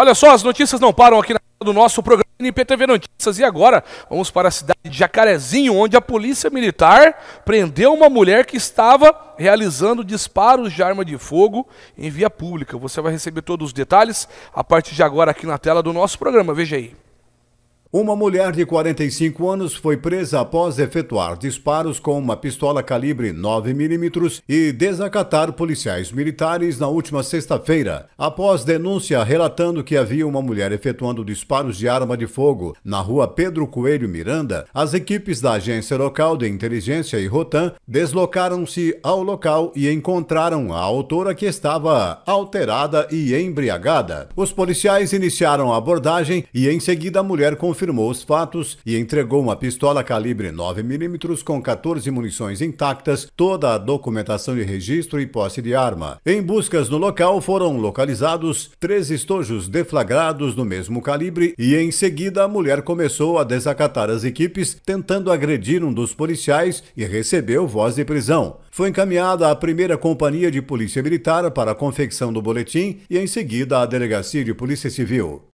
Olha só, as notícias não param aqui na do nosso programa NPTV Notícias. E agora, vamos para a cidade de Jacarezinho, onde a polícia militar prendeu uma mulher que estava realizando disparos de arma de fogo em via pública. Você vai receber todos os detalhes a partir de agora aqui na tela do nosso programa. Veja aí. Uma mulher de 45 anos foi presa após efetuar disparos com uma pistola calibre 9mm e desacatar policiais militares na última sexta-feira, após denúncia relatando que havia uma mulher efetuando disparos de arma de fogo na rua Pedro Coelho Miranda. As equipes da agência local de inteligência e Rotan deslocaram-se ao local e encontraram a autora que estava alterada e embriagada. Os policiais iniciaram a abordagem e em seguida a mulher confirmou confirmou os fatos e entregou uma pistola calibre 9mm com 14 munições intactas, toda a documentação de registro e posse de arma. Em buscas no local foram localizados três estojos deflagrados do mesmo calibre e em seguida a mulher começou a desacatar as equipes, tentando agredir um dos policiais e recebeu voz de prisão. Foi encaminhada à primeira companhia de polícia militar para a confecção do boletim e em seguida à delegacia de polícia civil.